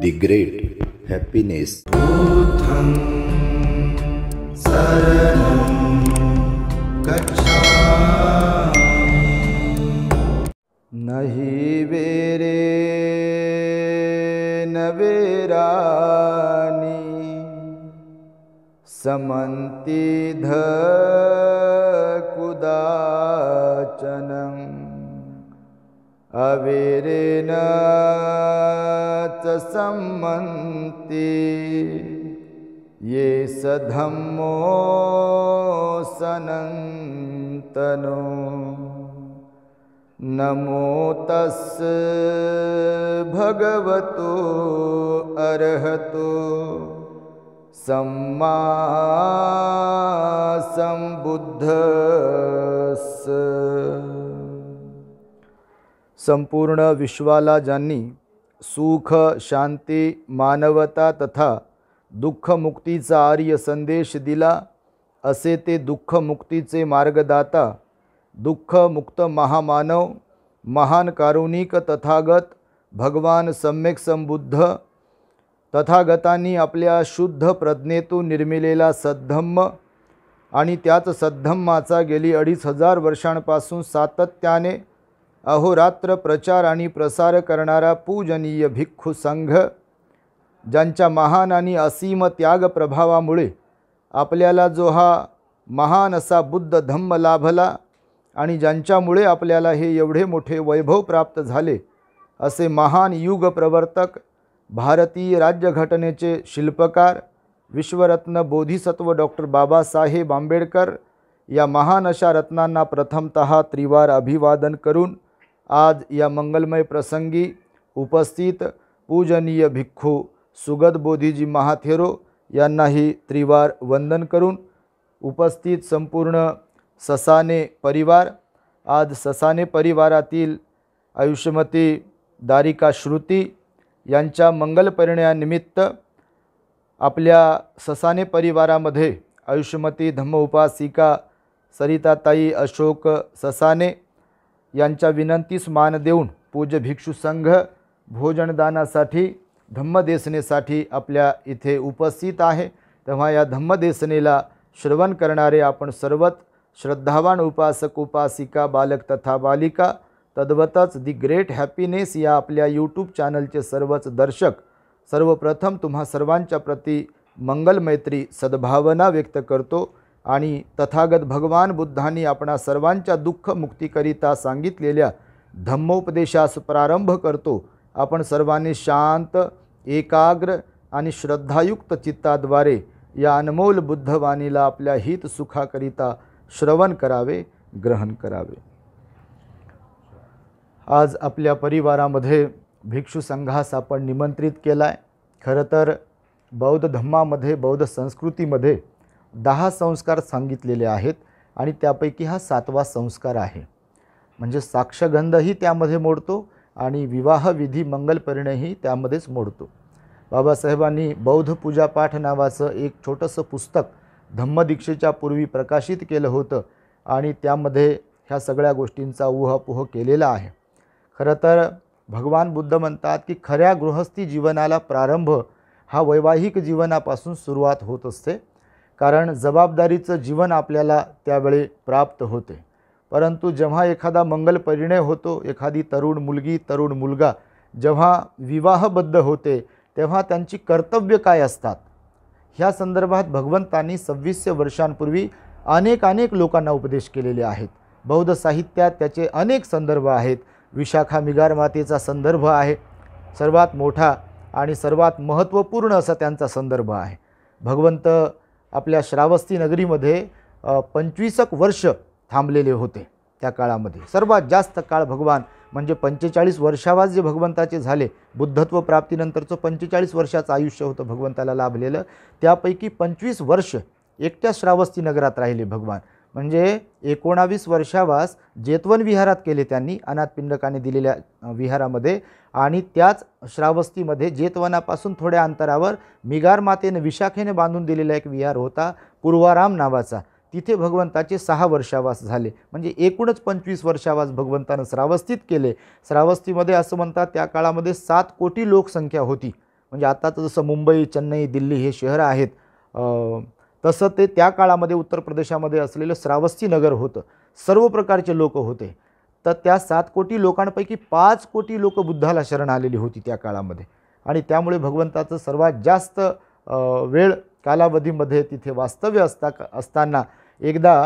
दि ग्रेट् हेप्पीनेस्थ स नहि वेरे न वेराणि समन्तिध कुदाच अविरेन च सम्मन्ति ये स धम्मो सनन्तनो तस् भगवतो अर्हतो सम्मा सम्बुद्धस् संपूर्ण विश्वाला ज्यांनी सुख शांती मानवता तथा दुःखमुक्तीचा आर्य संदेश दिला असे ते दुःखमुक्तीचे मार्गदाता दुःखमुक्त महामानव महान कारुणिक तथागत भगवान सम्यक संबुद्ध तथागतांनी आपल्या शुद्ध प्रज्ञेतून निर्मिलेला सद्धम्म आणि त्याच सद्धम्माचा गेली अडीच हजार वर्षांपासून सातत्याने अहोरात्र प्रचार आणि प्रसार करणारा पूजनीय भिक्खू संघ ज्यांच्या महान आणि असीम त्याग प्रभावामुळे आपल्याला जो हा महान असा बुद्ध धम्म लाभला आणि ज्यांच्यामुळे आपल्याला हे एवढे मोठे वैभव प्राप्त झाले असे महान युग प्रवर्तक भारतीय राज्यघटनेचे शिल्पकार विश्वरत्न बोधिसत्व डॉक्टर बाबासाहेब आंबेडकर या महान अशा रत्नांना प्रथमत त्रिवार अभिवादन करून आज या मंगलमय प्रसंगी उपस्थित पूजनीय भिक्खू सुगत बोधीजी महाथेरो यांनाही त्रिवार वंदन करून उपस्थित संपूर्ण ससाने परिवार आज ससाने परिवारातील आयुष्यमती दारिका श्रुती यांच्या मंगलपरिणयानिमित्त आपल्या ससाने परिवारामध्ये आयुष्यमती धम्म उपासिका सरिताताई अशोक ससाने यांच्या विनंतीस मान देऊन पूज्य भिक्षू संघ भोजनदानासाठी धम्मदेसनेसाठी आपल्या इथे उपस्थित आहे तेव्हा या धम्मदेसनेला श्रवण करणारे आपण सर्वत श्रद्धावान उपासक उपासिका बालक तथा बालिका तद्वतच दी ग्रेट हॅपीनेस या आपल्या यूट्यूब चॅनलचे सर्वच दर्शक सर्वप्रथम तुम्हा सर्वांच्या प्रती मंगलमैत्री सद्भावना व्यक्त करतो आणि तथागत भगवान बुद्धांनी आपणा सर्वांच्या दुःख मुक्तीकरिता सांगितलेल्या धम्मोपदेशास प्रारंभ करतो आपण सर्वांनी शांत एकाग्र आणि श्रद्धायुक्त चित्ताद्वारे या अनमोल बुद्धवाणीला आपल्या हित सुखाकरिता श्रवण करावे ग्रहण करावे आज आपल्या परिवारामध्ये भिक्षु संघास आपण निमंत्रित केला आहे खरं तर बौद्ध धम्मामध्ये बौद्ध संस्कृतीमध्ये दहा संस्कार सांगितलेले आहेत आणि त्यापैकी हा सातवा संस्कार आहे म्हणजे साक्षगंधही त्यामध्ये मोडतो आणि विवाह विधी मंगलपरिणयही त्यामध्येच मोडतो बाबासाहेबांनी बौद्ध पूजापाठ नावाचं एक छोटंसं पुस्तक धम्मदीक्षेच्या पूर्वी प्रकाशित केलं होतं आणि त्यामध्ये ह्या सगळ्या गोष्टींचा ऊहापोह केलेला आहे खरं तर भगवान बुद्ध म्हणतात की खऱ्या गृहस्थी जीवनाला प्रारंभ हा वैवाहिक जीवनापासून सुरुवात होत असते कारण जबाबदारीचं जीवन आपल्याला त्यावेळी प्राप्त होते परंतु जेव्हा एखादा मंगल परिणय होतो एखादी तरुण मुलगी तरुण मुलगा जेव्हा विवाहबद्ध होते तेव्हा त्यांची कर्तव्य काय असतात ह्या संदर्भात भगवंतांनी सव्वीसशे वर्षांपूर्वी अनेक अनेक लोकांना उपदेश केलेले आहेत बौद्ध साहित्यात त्याचे अनेक संदर्भ आहेत विशाखा मिगार मातेचा संदर्भ आहे सर्वात मोठा आणि सर्वात महत्त्वपूर्ण असा त्यांचा संदर्भ आहे भगवंत आपल्या श्रावस्ती नगरीमध्ये पंचवीसक वर्ष थांबलेले होते त्या काळामध्ये सर्वात जास्त काळ भगवान म्हणजे पंचेचाळीस वर्षावाज जे भगवंताचे झाले बुद्धत्व प्राप्तीनंतरचं पंचेचाळीस वर्षाचं आयुष्य होतं भगवंताला लाभलेलं त्यापैकी पंचवीस वर्ष एकट्या श्रावस्ती नगरात राहिले भगवान म्हणजे एकोणावीस वर्षावास जेतवन विहारात केले त्यांनी अनाथपिंडकाने दिलेल्या विहारामध्ये आणि त्याच श्रावस्तीमध्ये जेतवनापासून थोड्या अंतरावर मिगार मातेने विशाखेने बांधून दिलेला एक विहार होता पूर्वाराम नावाचा तिथे भगवंताचे सहा वर्षावास झाले म्हणजे एकूणच पंचवीस वर्षावास भगवंतानं श्रावस्तीत केले श्रावस्तीमध्ये असं म्हणतात त्या काळामध्ये सात कोटी लोकसंख्या होती म्हणजे आताचं जसं मुंबई चेन्नई दिल्ली हे शहरं आहेत तसं ते त्या काळामध्ये उत्तर प्रदेशामध्ये असलेलं श्रावस्ती नगर होतं सर्व प्रकारचे लोक होते तर त्या सात कोटी लोकांपैकी पाच कोटी लोक बुद्धाला शरण आलेली होती त्या काळामध्ये आणि त्यामुळे भगवंताचं सर्वात जास्त वेळ कालावधीमध्ये तिथे वास्तव्य असता असताना एकदा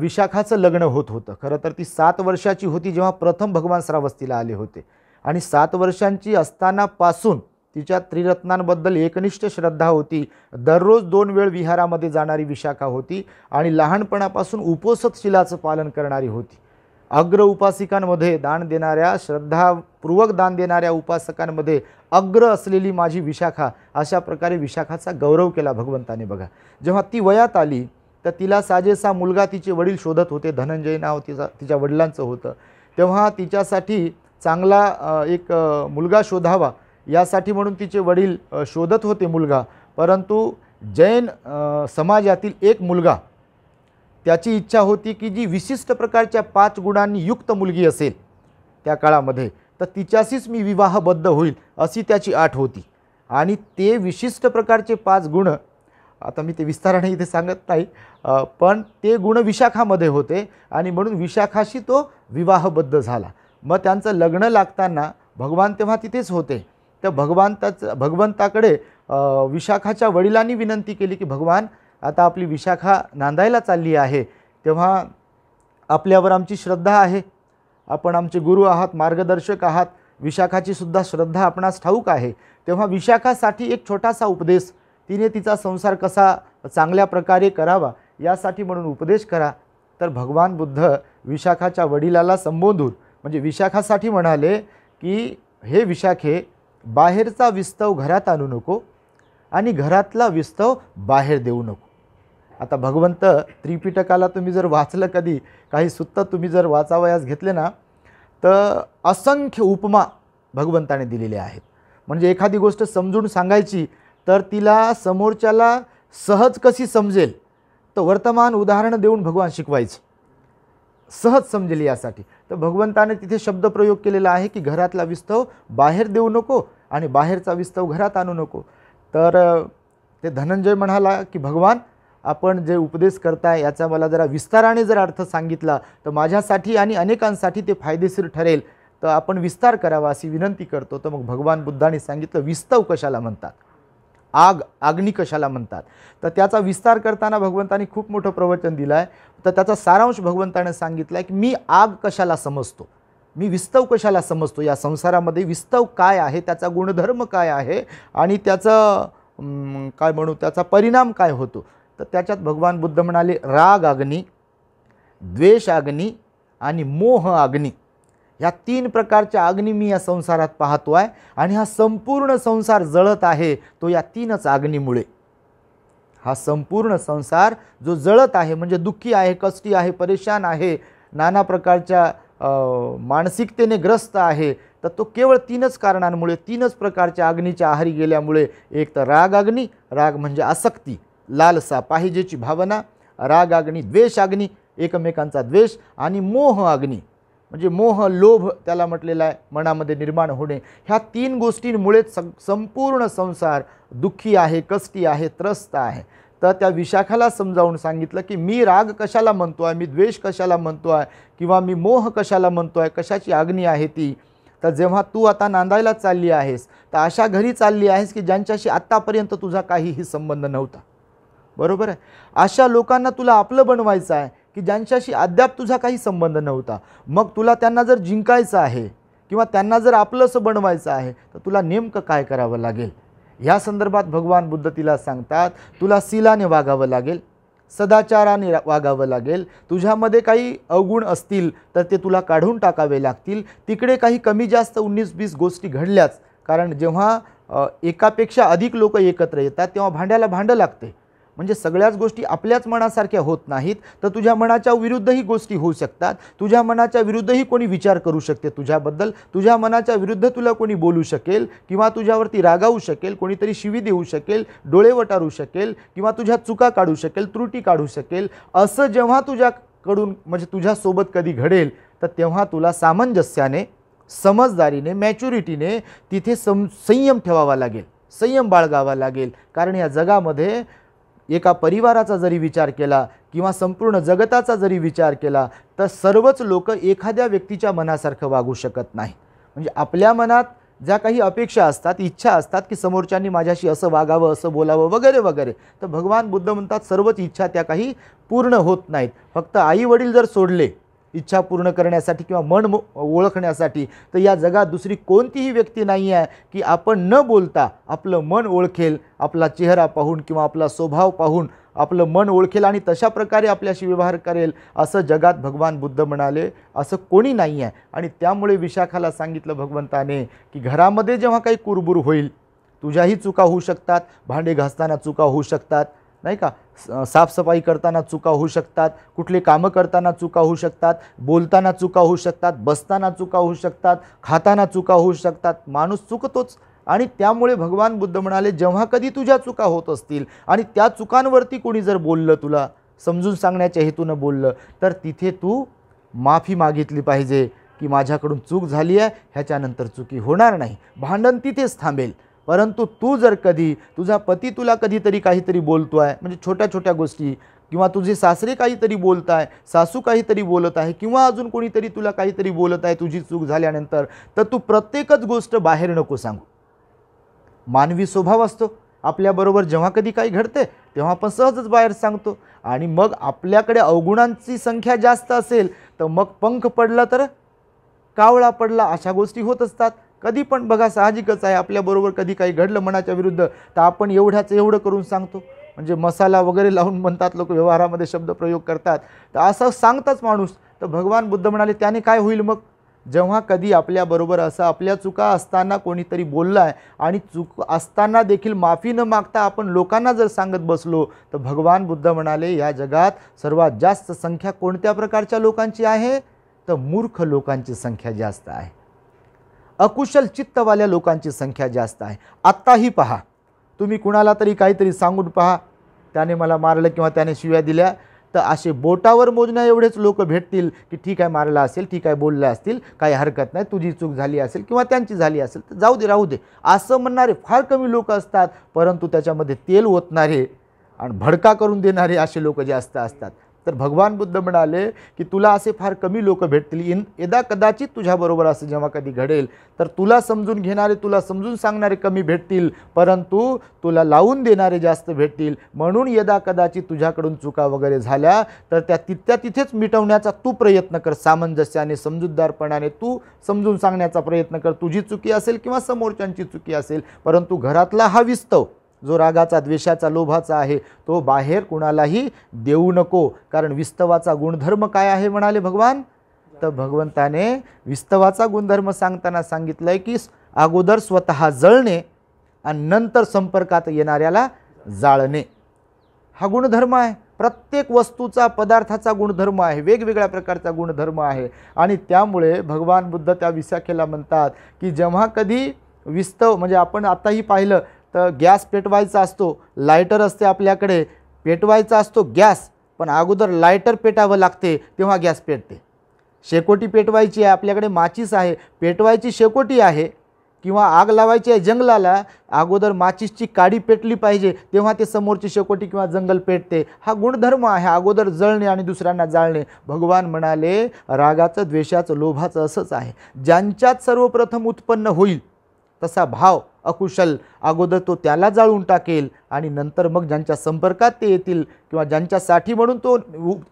विशाखाचं लग्न होत होतं खरं तर ती सात वर्षाची होती जेव्हा प्रथम भगवान श्रावस्तीला आले होते आणि सात वर्षांची असतानापासून तिच्या त्रिरत्नांबद्दल एकनिष्ठ श्रद्धा होती दररोज दोन वेळ विहारामध्ये जाणारी विशाखा होती आणि लहानपणापासून उपोसत शिलाचं पालन करणारी होती अग्र उपासिकांमध्ये दान देणाऱ्या श्रद्धापूर्वक दान देणाऱ्या उपासकांमध्ये अग्र असलेली माझी विशाखा अशा प्रकारे विशाखाचा गौरव केला भगवंताने बघा जेव्हा ती वयात आली तर तिला साजेसा मुलगा तिचे वडील शोधत होते धनंजय नाव तिचा तिच्या वडिलांचं होतं तेव्हा तिच्यासाठी चांगला एक मुलगा शोधावा यासाठी म्हणून तिचे वडील शोधत होते मुलगा परंतु जैन समाजातील एक मुलगा त्याची इच्छा होती की जी विशिष्ट प्रकारच्या पाच गुणांनी युक्त मुलगी असेल त्या काळामध्ये तर तिच्याशीच मी विवाहबद्ध होईल अशी त्याची आठ होती आणि ते विशिष्ट प्रकारचे पाच गुण आता मी ते विस्ताराने इथे सांगत नाही पण ते गुण विशाखामध्ये होते आणि म्हणून विशाखाशी तो विवाहबद्ध झाला मग त्यांचं लग्न लागताना भगवान तेव्हा तिथेच होते त्या भगवंताच भगवंताकडे विशाखाच्या वडिलांनी विनंती केली की भगवान आता आपली विशाखा नांदायला चालली आहे तेव्हा आपल्यावर आमची श्रद्धा आहे आपण आमचे गुरु आहात मार्गदर्शक आहात विशाखाचीसुद्धा श्रद्धा आपणास ठाऊक आहे तेव्हा विशाखासाठी एक छोटासा उपदेश तिने तिचा संसार कसा चांगल्या प्रकारे करावा यासाठी म्हणून उपदेश करा तर भगवान बुद्ध विशाखाच्या वडिलाला संबोधून म्हणजे विशाखासाठी म्हणाले की हे विशाखे बाहेरचा विस्तव घरात आणू नको आणि घरातला विस्तव बाहेर देऊ नको आता भगवंत त्रिपिटकाला तुम्ही जर वाचलं कधी काही सुत्त तुम्ही जर वाचावयास घेतले ना तर असंख्य उपमा भगवंताने दिलेले आहेत म्हणजे एखादी गोष्ट समजून सांगायची तर तिला समोरच्याला सहज कशी समजेल तर वर्तमान उदाहरणं देऊन भगवान शिकवायचं सहज समजेल यासाठी तर भगवंताने तिथे शब्दप्रयोग केलेला आहे की घरातला विस्तव बाहेर देऊ नको आणि बाहेरचा विस्तव घरात आणू नको तर ते धनंजय म्हणाला की भगवान आपण जे उपदेश करताय याचा मला जरा विस्ताराने जर अर्थ सांगितला तर माझ्यासाठी आणि अनेकांसाठी ते फायदेशीर ठरेल तर आपण विस्तार करावा अशी विनंती करतो तर मग भगवान बुद्धाने सांगितलं विस्तव कशाला म्हणतात आग आग्नी कशाला म्हणतात तर त्याचा विस्तार करताना भगवंतानी खूप मोठं प्रवचन दिलं आहे तर त्याचा सारांश भगवंतानं सांगितलं आहे की मी आग कशाला समजतो मी विस्तव कशाला समजतो या संसारामध्ये विस्तव काय आहे त्याचा गुणधर्म काय आहे आणि त्याचं काय म्हणू त्याचा परिणाम काय होतो तर त्याच्यात भगवान बुद्ध म्हणाले राग अग्नी द्वेष अग्नी आणि मोह अग्नी या तीन प्रकारच्या अग्नी मी या संसारात पाहतो आहे आणि हा संपूर्ण संसार जळत आहे तो या तीनच अग्नीमुळे हा संपूर्ण संसार जो जळत आहे म्हणजे दुःखी आहे कष्टी आहे परेशान आहे नाना प्रकारच्या मानसिकतेने ग्रस्त आहे तर तो केवळ तीनच कारणांमुळे तीनच प्रकारच्या अग्नीच्या आहारी गेल्यामुळे एक तर राग अग्नी राग म्हणजे आसक्ती लालसा पाहिजेची भावना राग अग्नी द्वेष अग्नी एकमेकांचा द्वेष आणि मोह अग्नी म्हणजे मोह लोभ त्याला म्हटलेला आहे मनामध्ये निर्माण होणे ह्या तीन गोष्टींमुळेच सं संपूर्ण संसार दुःखी आहे कष्टी आहे त्रस्त आहे तर त्या विशाखाला समजावून सांगितलं की मी राग कशाला म्हणतो आहे मी द्वेष कशाला म्हणतो आहे किंवा मी मोह कशाला म्हणतो आहे कशाची आग्नी आहे ती तर जेव्हा तू आता नांदायला चालली आहेस तर अशा घरी चालली आहेस की ज्यांच्याशी आत्तापर्यंत तुझा काहीही संबंध नव्हता बरोबर आहे अशा लोकांना तुला आपलं बनवायचं आहे की ज्यांच्याशी अद्याप तुझा काही संबंध नव्हता मग तुला त्यांना जर जिंकायचं आहे किंवा त्यांना जर आपलं असं बनवायचं आहे तर तुला नेमकं काय करावं लागेल या संदर्भात भगवान बुद्ध तिला सांगतात तुला सिलाने वागावं लागेल सदाचाराने वागावं लागेल तुझ्यामध्ये काही अवगुण असतील तर ते तुला काढून टाकावे लागतील तिकडे काही कमी जास्त उन्नीस बीस गोष्टी घडल्याच कारण जेव्हा एकापेक्षा अधिक लोक एकत्र येतात तेव्हा भांड्याला भांडं लागते म्हणजे सगळ्याच गोष्टी आपल्याच मनासारख्या होत नाहीत तर तुझ्या मनाच्या विरुद्धही गोष्टी होऊ शकतात तुझ्या मनाच्या विरुद्धही कोणी विचार करू शकते तुझ्याबद्दल तुझ्या मनाच्या विरुद्ध तुला कोणी बोलू शकेल किंवा तुझ्यावरती रागावू शकेल कोणीतरी शिवी देऊ शकेल डोळे वटारू शकेल किंवा तुझ्या चुका काढू शकेल त्रुटी काढू शकेल असं जेव्हा तुझ्याकडून म्हणजे तुझ्यासोबत कधी घडेल तर तेव्हा तुला सामंजस्याने समजदारीने मॅच्युरिटीने तिथे सं संयम ठेवावा लागेल संयम बाळगावा लागेल कारण या जगामध्ये एका परिवाराचा जरी विचार केला किंवा संपूर्ण जगताचा जरी विचार केला तर सर्वच लोक एखाद्या व्यक्तीच्या मनासारखं वागू शकत नाही म्हणजे आपल्या मनात ज्या काही अपेक्षा असतात इच्छा असतात की समोरच्यांनी माझ्याशी असं वागावं असं बोलावं वगैरे वगैरे तर भगवान बुद्ध म्हणतात सर्वच इच्छा त्या काही पूर्ण होत नाहीत फक्त आई वडील जर सोडले इच्छा पूर्ण करण्यासाठी किंवा मन ओळखण्यासाठी तर या जगात दुसरी कोणतीही व्यक्ती नाही आहे की आपण न बोलता आपलं मन ओळखेल आपला चेहरा पाहून किंवा आपला स्वभाव पाहून आपलं मन ओळखेल आणि तशा प्रकारे आपल्याशी व्यवहार करेल असं जगात भगवान बुद्ध म्हणाले असं कोणी नाही आहे आणि त्यामुळे विशाखाला सांगितलं भगवंताने की घरामध्ये जेव्हा काही कुरबुर होईल तुझ्याही चुका होऊ शकतात भांडे घासताना चुका होऊ शकतात नाही का साफसफाई करताना चुका होऊ शकतात कुठली कामं करताना चुका होऊ शकतात बोलताना चुका होऊ शकतात बसताना चुका होऊ शकतात खाताना चुका होऊ शकतात माणूस चुकतोच आणि त्यामुळे भगवान बुद्ध म्हणाले जेव्हा कधी तुझ्या चुका होत असतील आणि त्या चुकांवरती कोणी जर बोललं तुला समजून सांगण्याच्या हेतूनं बोललं तर तिथे तू माफी मागितली पाहिजे की माझ्याकडून चूक झाली आहे ह्याच्यानंतर चुकी होणार नाही भांडण तिथेच थांबेल परंतु तू जर कधी तुझा पती तुला कधीतरी काहीतरी बोलतो आहे म्हणजे छोट्या छोट्या गोष्टी किंवा तुझे सासरे काहीतरी बोलत आहे सासू काहीतरी बोलत आहे किंवा अजून कोणीतरी तुला काहीतरी बोलत आहे तुझी चूक झाल्यानंतर तर तू प्रत्येकच गोष्ट बाहेर नको सांगू मानवी स्वभाव असतो आपल्याबरोबर जेव्हा कधी काही घडते तेव्हा आपण सहजच बाहेर सांगतो आणि मग आपल्याकडे अवगुणांची संख्या जास्त असेल तर मग पंख पडला तर कावळा पडला अशा गोष्टी होत असतात कधी पण बघा साहजिकच आहे आपल्याबरोबर कधी काही घडलं मनाच्या विरुद्ध तर आपण एवढ्याच एवढं करून सांगतो म्हणजे मसाला वगैरे लावून म्हणतात लोक व्यवहारामध्ये शब्द प्रयोग करतात तर असं सांगताच माणूस तर भगवान बुद्ध म्हणाले त्याने काय होईल मग जेव्हा कधी आपल्याबरोबर असं आपल्या चुका असताना कोणीतरी बोललं आहे आणि चूक असताना देखील माफी न मागता आपण लोकांना जर सांगत बसलो तर भगवान बुद्ध म्हणाले या जगात सर्वात जास्त संख्या कोणत्या प्रकारच्या लोकांची आहे तर मूर्ख लोकांची संख्या जास्त आहे अकुशल चित्तवाल्या लोकांची संख्या जास्त आहे आत्ताही पहा तुम्ही कुणाला तरी काहीतरी सांगून पहा त्याने मला मारलं किंवा त्याने शिव्या दिल्या तर असे बोटावर मोजण्या एवढेच लोक भेटतील की ठीक आहे मारलं असेल ठीक आहे बोललं असतील काही हरकत नाही तुझी चूक झाली असेल किंवा त्यांची झाली असेल तर जाऊ दे राहू दे असं म्हणणारे फार कमी लोक असतात परंतु त्याच्यामध्ये तेल ओतणारे आणि भडका करून देणारे असे लोक जास्त असतात तर भगवान बुद्ध म्हणाले की तुला असे फार कमी लोक भेटतील इन यदा कदाचित तुझ्याबरोबर असं जेव्हा कधी घडेल तर तुला समजून घेणारे तुला समजून सांगणारे कमी भेटतील परंतु तुला लावून देणारे जास्त भेटतील म्हणून यदा कदाचित तुझ्याकडून चुका वगैरे झाल्या तर त्या तिथल्या तिथेच मिटवण्याचा तू प्रयत्न कर सामंजस्याने समजूतदारपणाने तू समजून सांगण्याचा प्रयत्न कर तुझी चुकी असेल किंवा समोरच्यांची चुकी असेल परंतु घरातला हा विस्तव जो रागाचा द्वेषाचा लोभाचा आहे तो बाहेर कुणालाही देऊ नको कारण विस्तवाचा गुणधर्म काय आहे म्हणाले भगवान तर भगवंताने विस्तवाचा गुणधर्म सांगताना सांगितलं आहे की अगोदर स्वतः जळणे आणि नंतर संपर्कात येणाऱ्याला जाळणे हा गुणधर्म आहे प्रत्येक वस्तूचा पदार्थाचा गुणधर्म आहे वेगवेगळ्या प्रकारचा गुणधर्म आहे आणि त्यामुळे भगवान बुद्ध त्या विसाखेला म्हणतात की जेव्हा कधी विस्तव म्हणजे आपण आताही पाहिलं तर गॅस पेटवायचा असतो लायटर असते आपल्याकडे पेटवायचा असतो गॅस पण अगोदर लायटर पेटावं लागते तेव्हा गॅस पेटते शेकोटी पेटवायची आहे आपल्याकडे माचीस आहे पेटवायची शेकोटी आहे किंवा आग लावायची आहे जंगलाला अगोदर माचीसची काडी पेटली पाहिजे तेव्हा ते समोरची शेकोटी किंवा जंगल पेटते हा गुणधर्म आहे अगोदर जळणे आणि दुसऱ्यांना जाळणे भगवान म्हणाले रागाचं द्वेषाचं लोभाचं असंच आहे ज्यांच्यात सर्वप्रथम उत्पन्न होईल तसा भाव अकुशल अगोदर तो त्याला जाळून टाकेल आणि नंतर मग ज्यांच्या संपर्कात ते येतील किंवा ज्यांच्यासाठी म्हणून तो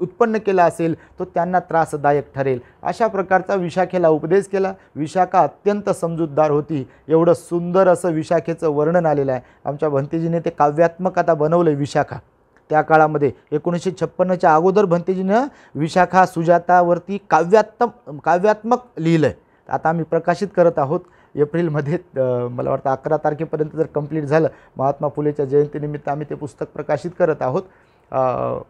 उत्पन्न केला असेल तो त्यांना त्रासदायक ठरेल अशा प्रकारचा विशाखेला उपदेश केला विशाखा अत्यंत समजूतदार होती एवढं सुंदर असं विशाखेचं वर्णन आलेलं आहे आमच्या भंतेजीने ते काव्यात्मक आता बनवलं विशाखा त्या काळामध्ये एकोणीसशे छप्पन्नच्या अगोदर भंतेजीनं विशाखा सुजातावरती काव्यात्म काव्यात्मक लिहिलं आहे आता आम्ही प्रकाशित करत आहोत एप्रिलमध्ये मला वाटतं अकरा तारखेपर्यंत जर कंप्लीट झालं महात्मा फुलेच्या जयंतीनिमित्त आम्ही ते पुस्तक प्रकाशित करत आहोत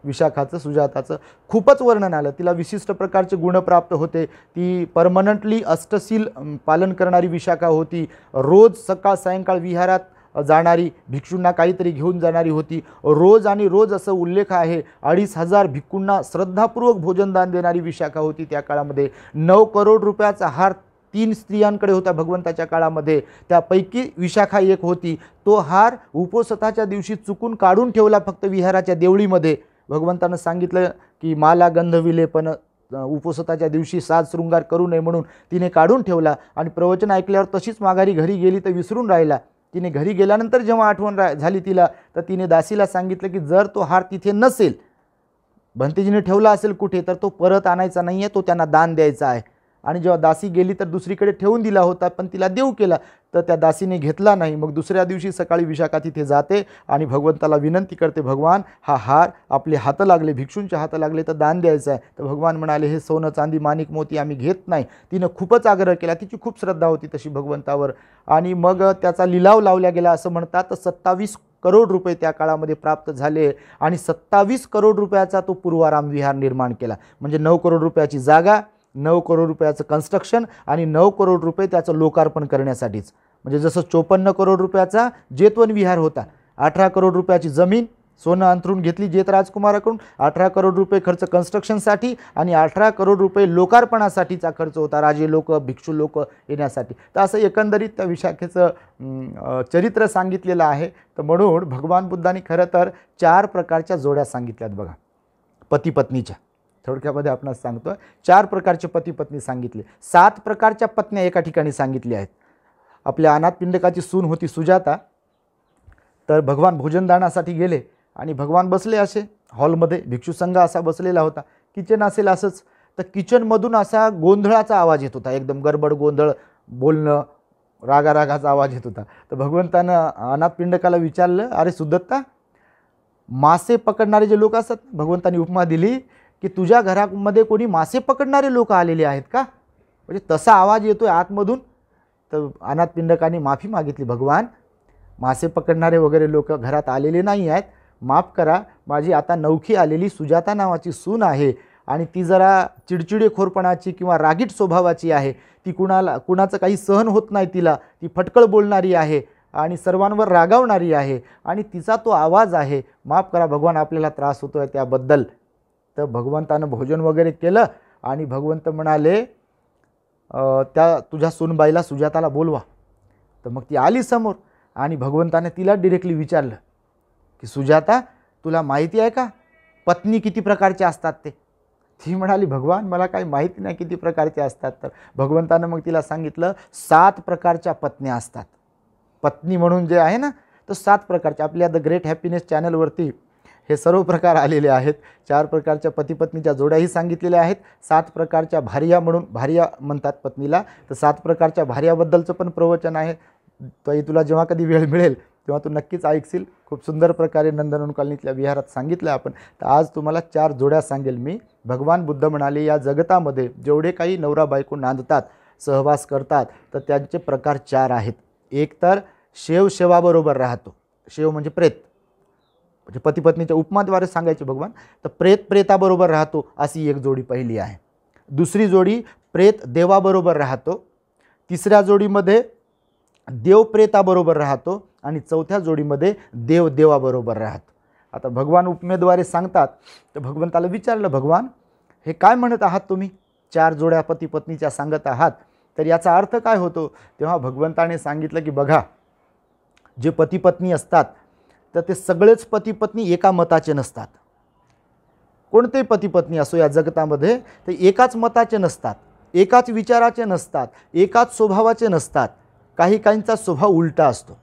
विशाखाचं सुजाताचं खूपच वर्णन आलं तिला विशिष्ट प्रकारचे गुण प्राप्त होते ती परमनंटली अष्टशील पालन करणारी विशाखा होती रोज सकाळ सायंकाळ विहारात जाणारी भिक्षूंना काहीतरी घेऊन जाणारी होती रोज आणि रोज असं उल्लेख आहे अडीच हजार भिक्खूंना श्रद्धापूर्वक भोजनदान देणारी विशाखा होती त्या काळामध्ये नऊ करोड रुपयाचा हार तीन स्त्रियांकडे होता भगवंताच्या काळामध्ये त्यापैकी विशाखा एक होती तो हार उपोसताच्या दिवशी चुकून काढून ठेवला फक्त विहाराच्या देवळीमध्ये भगवंतानं सांगितलं की माला पण उपोसताच्या दिवशी साज शृंगार करू नये म्हणून तिने काढून ठेवला आणि प्रवचन ऐकल्यावर तशीच माघारी घरी गेली तर विसरून राहिला तिने घरी गेल्यानंतर जेव्हा आठवण रा झाली तिला तर तिने दासीला सांगितलं की जर तो हार तिथे नसेल भंतेजीने ठेवला असेल कुठे तर तो परत आणायचा नाही आहे तो त्यांना दान द्यायचा आहे आणि जेव्हा दासी गेली तर दुसरीकडे ठेवून दिला होता पण तिला देऊ केला तर त्या दासीने घेतला नाही मग दुसऱ्या दिवशी सकाळी विशाखा तिथे जाते आणि भगवंताला विनंती करते भगवान हा हार आपले हातं लागले भिक्षूंच्या हातं लागले तर दान द्यायचं आहे तर भगवान म्हणाले हे सोनं चांदी माणिक मोती आम्ही घेत नाही तिनं खूपच आग्रह केला तिची खूप श्रद्धा होती तशी भगवंतावर आणि मग त्याचा लिलाव लावल्या गेला असं म्हणतात तर सत्तावीस करोड रुपये त्या काळामध्ये प्राप्त झाले आणि सत्तावीस करोड रुपयाचा तो पूर्वाराम विहार निर्माण केला म्हणजे नऊ करोड रुपयाची जागा नऊ करोड रुपयाचं कन्स्ट्रक्शन आणि नऊ करोड रुपये त्याचं लोकार्पण करण्यासाठीच म्हणजे जसं चोपन्न करोड रुपयाचा जेतवन विहार होता अठरा करोड रुपयाची जमीन सोनं अंथरून घेतली जेत राजकुमाराकडून अठरा करोड रुपये खर्च कन्स्ट्रक्शनसाठी आणि अठरा करोड रुपये लोकार्पणासाठीचा खर्च होता राजे लोक भिक्षू लोक येण्यासाठी तर असं एकंदरीत त्या विशाखेचं चरित्र सांगितलेलं आहे तर म्हणून भगवान बुद्धांनी खरं तर चार प्रकारच्या जोड्या सांगितल्यात बघा पती पत्नीच्या थोडक्यामध्ये आपण सांगतो चार प्रकारचे पती पत्नी सांगितले सात प्रकारच्या पत्न्या एका ठिकाणी सांगितल्या आहेत आपल्या अनाथपिंडकाची सून होती सुजाता तर भगवान भोजनदानासाठी गेले आणि भगवान बसले असे हॉलमध्ये भिक्षु संघ असा बसलेला होता किचन असेल असंच तर किचनमधून असा गोंधळाचा आवाज येत होता एकदम गडबड गोंधळ बोलणं रागारागाचा आवाज येत होता तर भगवंतानं अनाथपिंडकाला विचारलं अरे सुदत्ता मासे पकडणारे जे लोक असतात भगवंतानी उपमा दिली की तुझ्या घरामध्ये कोणी मासे पकडणारे लोक आलेले आहेत का म्हणजे तसा आवाज येतो आहे आतमधून तर अनाथपिंडकाने माफी मागितली भगवान मासे पकडणारे वगैरे लोक घरात आलेले नाही आहेत माफ करा माझी आता नवखी आलेली सुजाता नावाची सून आहे आणि ती जरा चिडचिडेखोरपणाची किंवा रागीट स्वभावाची आहे ती कुणाला कुणाचं काही सहन होत नाही तिला ती फटकळ बोलणारी आहे आणि सर्वांवर रागावणारी आहे आणि तिचा तो आवाज आहे माफ करा भगवान आपल्याला त्रास होतो आहे त्याबद्दल तर भगवंतानं भोजन वगैरे केलं आणि भगवंत म्हणाले त्या तुझ्या सोनबाईला सुजाताला बोलवा तर मग ती आली समोर आणि भगवंताने तिला डिरेक्टली विचारलं की सुजाता तुला माहिती आहे का पत्नी किती प्रकारच्या असतात ते ती म्हणाली भगवान मला काही माहिती नाही किती प्रकारचे असतात तर भगवंतानं मग तिला सांगितलं सात प्रकारच्या पत्न्या असतात पत्नी म्हणून जे आहे ना तर सात प्रकारचे आपल्या द ग्रेट हॅपीनेस चॅनलवरती हे सर्व प्रकार आलेले आहेत चार प्रकारच्या पतीपत्नीच्या जोड्याही सांगितलेल्या आहेत सात प्रकारच्या भार्या म्हणून भार्या म्हणतात पत्नीला तर सात प्रकारच्या भार्याबद्दलचं पण प्रवचन आहे ताई तुला जेव्हा कधी वेळ मिळेल तेव्हा तू नक्कीच ऐकशील खूप सुंदर प्रकारे नंदनवन कॉलनीतल्या विहारात सांगितलं आपण तर आज तुम्हाला चार जोड्या सांगेल मी भगवान बुद्ध म्हणाले या जगतामध्ये जेवढे काही नवरा बायको नांदतात सहवास करतात तर त्यांचे प्रकार चार आहेत एक तर शेव शेवाबरोबर राहतो शेव म्हणजे प्रेत म्हणजे पती पत्नीच्या उपमाद्वारे सांगायचे भगवान तर प्रेत प्रेताबरोबर राहतो अशी एक जोडी पहिली आहे दुसरी जोडी प्रेत देवाबरोबर राहतो तिसऱ्या जोडीमध्ये देव प्रेताबरोबर राहतो आणि चौथ्या जोडीमध्ये देव देवाबरोबर राहतो आता भगवान उपमेद्वारे सांगतात तर भगवंताला विचारलं भगवान हे काय म्हणत आहात तुम्ही चार जोड्या पती पत्नीच्या सांगत आहात तर याचा अर्थ काय होतो तेव्हा भगवंताने सांगितलं की बघा जे पती पत्नी असतात तर ते सगळेच पती पत्नी एका मताचे नसतात कोणतेही पती पत्नी असो या जगतामध्ये ते एकाच मताचे नसतात एकाच विचाराचे नसतात एकाच स्वभावाचे नसतात काही काहींचा स्वभाव उलटा असतो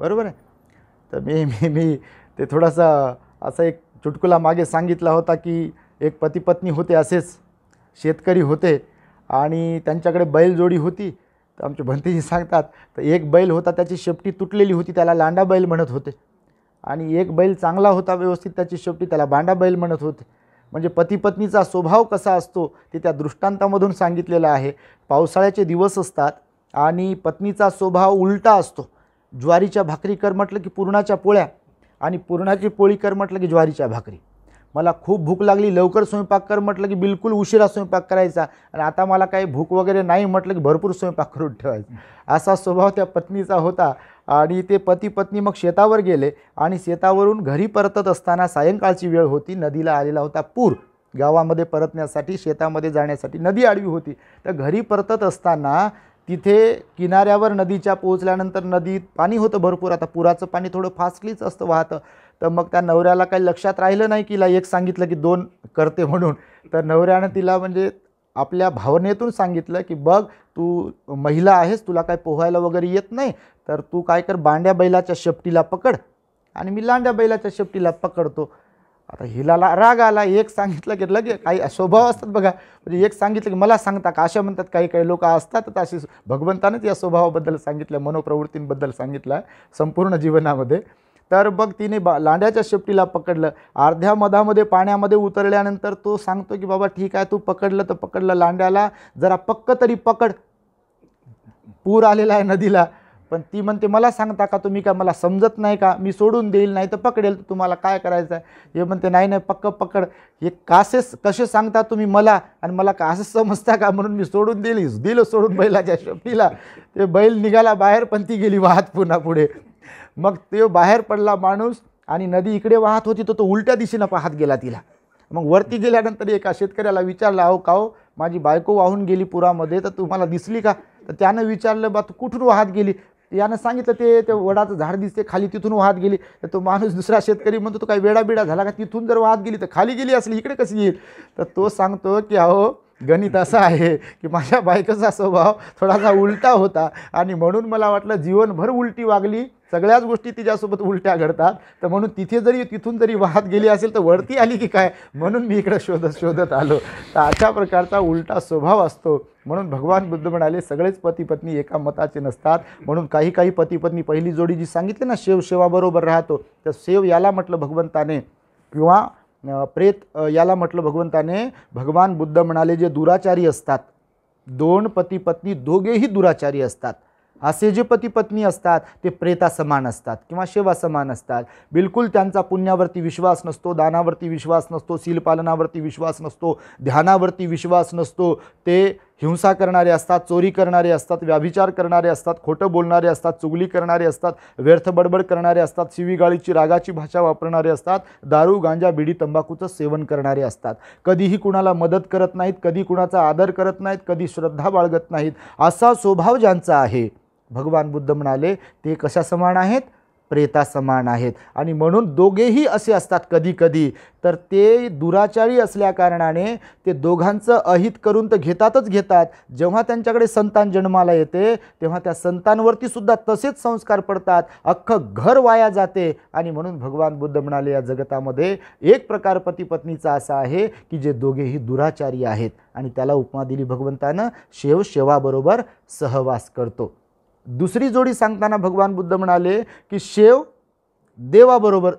बरोबर आहे तर मी मी मी ते थोडासा असा एक चुटकुला मागे सांगितला होता की एक पती पत्नी होते असेच शेतकरी होते आणि त्यांच्याकडे बैलजोडी होती तर आमचे भंतीजी सांगतात तर एक बैल होता त्याची शेपटी तुटलेली होती त्याला लांडा बैल म्हणत होते आणि एक बैल चांगला होता व्यवस्थित त्याची शेवटी त्याला बांडा बैल म्हणत होते म्हणजे पतीपत्नीचा स्वभाव कसा असतो ते त्या दृष्टांतामधून सांगितलेलं आहे पावसाळ्याचे दिवस असतात आणि पत्नीचा स्वभाव उलटा असतो ज्वारीच्या भाकरी कर म्हटलं की पुरणाच्या पोळ्या आणि पुरणाची पोळी कर म्हटलं की ज्वारीच्या भाकरी मला खूप भूक लागली लवकर स्वयंपाक कर म्हटलं की बिलकुल उशिरा स्वयंपाक करायचा आणि आता मला काही भूक वगैरे नाही म्हटलं की भरपूर स्वयंपाक करून ठेवायचा असा स्वभाव त्या पत्नीचा होता आणि ते पती पत्नी मग शेतावर गेले आणि शेतावरून घरी परतत असताना सायंकाळची वेळ होती नदीला आलेला होता पूर गावामध्ये परतण्यासाठी शेतामध्ये जाण्यासाठी नदी आडवी होती तर घरी परतत असताना तिथे किनाऱ्यावर नदीच्या पोहोचल्यानंतर नदीत पाणी होतं भरपूर आता पुराचं पाणी थोडं फास्टलीच असतं वाहतं तर मग त्या नवऱ्याला काही लक्षात राहिलं नाही की एक सांगितलं की दोन करते म्हणून तर नवऱ्यानं तिला म्हणजे आपल्या भावनेतून सांगितलं की बघ तू महिला आहेस तुला काय पोहायला वगैरे येत नाही तर तू काय कर बांड्या बैलाच्या शेपटीला पकड आणि मी लांड्या बैलाच्या शेपटीला पकडतो आता हिलाला राग आला एक सांगितलं की लगे काही स्वभाव असतात बघा म्हणजे एक सांगितलं की मला सांगता का अशा म्हणतात काही काही लोक असतात तर अशी भगवंतानंच या स्वभावाबद्दल सांगितलं मनोप्रवृत्तींबद्दल सांगितलं संपूर्ण जीवनामध्ये तर बघ तिने बा लांड्याच्या शेपटीला पकडलं अर्ध्या मधामध्ये पाण्यामध्ये उतरल्यानंतर तो सांगतो की बाबा ठीक आहे तू पकडलं तर पकडलं लांड्याला जरा पक्क तरी पकड पूर आलेला आहे नदीला पण ती म्हणते मला सांगता का तुम्ही का मला समजत नाही का मी सोडून देईल नाही तर पकडेल तुम्हाला काय करायचं आहे हे म्हणते नाही नाही पक्क पकड हे कासे कसे सांगता तुम्ही मला आणि मला का असं समजता का म्हणून मी सोडून दिली दिलं सोडून बैलाच्या शपीला ते बैल निघाला बाहेर पण ती गेली वाहत पुन्हा पुढे मग तो बाहेर पडला माणूस आणि नदी इकडे वाहत होती तो तो उलट्या दिशेनं पाहत गेला तिला मग वरती गेल्यानंतर एका शेतकऱ्याला विचारलं अहो का हो माझी बायको वाहून गेली पुरामध्ये तर तुम्हाला दिसली का तर त्यानं विचारलं बा तू कुठून वाहत गेली यानं सांगितलं ते वडाचं झाड दिसते खाली तिथून वाहत गेली तर तो माणूस दुसरा शेतकरी म्हणतो तो काही वेडाबिडा झाला का तिथून जर वाहत गेली तर खाली गेली असली इकडे कशी येईल तर तो सांगतो की अहो गणित असं आहे की माझ्या बायकोचा स्वभाव थोडासा उलटा होता आणि म्हणून मला वाटलं जीवनभर उलटी वागली सगळ्याच गोष्टी तिच्यासोबत उलट्या घडतात तर म्हणून तिथे जरी तिथून जरी वाहत गेली असेल तर वरती आली की काय म्हणून मी इकडं शोधत शोधत आलो तर अशा प्रकारचा उलटा स्वभाव असतो म्हणून भगवान बुद्ध म्हणाले सगळेच पती पत्नी एका मताचे नसतात म्हणून काही काही पती पत्नी पहिली जोडी जी सांगितली ना शेव शेवाबरोबर राहतो तर शेव याला म्हटलं भगवंताने किंवा प्रेत याला म्हटलं भगवंताने भगवान बुद्ध म्हणाले जे दुराचारी असतात दोन पती पत्नी दोघेही दुराचारी असतात असे जे पती पत्नी असतात ते प्रेता समान असतात किंवा शेवा समान असतात बिलकुल त्यांचा पुण्यावरती विश्वास नसतो दानावरती विश्वास नसतो शीलपालनावरती विश्वास नसतो ध्यानावरती विश्वास नसतो ते हिंसा करणारे असतात चोरी करणारे असतात व्याभिचार करणारे असतात खोटं बोलणारे असतात चुगली करणारे असतात व्यर्थ बडबड करणारे असतात शिवीगाळीची रागाची भाषा वापरणारे असतात दारू गांजा बिडी तंबाखूचं सेवन करणारे असतात कधीही कुणाला मदत करत नाहीत कधी कुणाचा आदर करत नाहीत कधी श्रद्धा बाळगत नाहीत असा स्वभाव ज्यांचा आहे भगवान बुद्ध म्हणाले ते कशा समान आहेत प्रेता समान आहेत आणि म्हणून दोघेही असे असतात कधीकधी तर ते दुराचारी असल्याकारणाने ते दोघांचं अहित करून तर घेतातच घेतात जेव्हा त्यांच्याकडे संतान जन्माला येते तेव्हा त्या संतांवरती सुद्धा तसेच संस्कार पडतात अख्खं घर वाया जाते आणि म्हणून भगवान बुद्ध म्हणाले या जगतामध्ये एक प्रकार पतीपत्नीचा असा आहे की जे दोघेही दुराचारी आहेत आणि त्याला उपमा दिली भगवंतानं शेव शेवाबरोबर सहवास करतो दुसरी जोडी सांगताना भगवान बुद्ध म्हणाले की शेव देवाबरोबर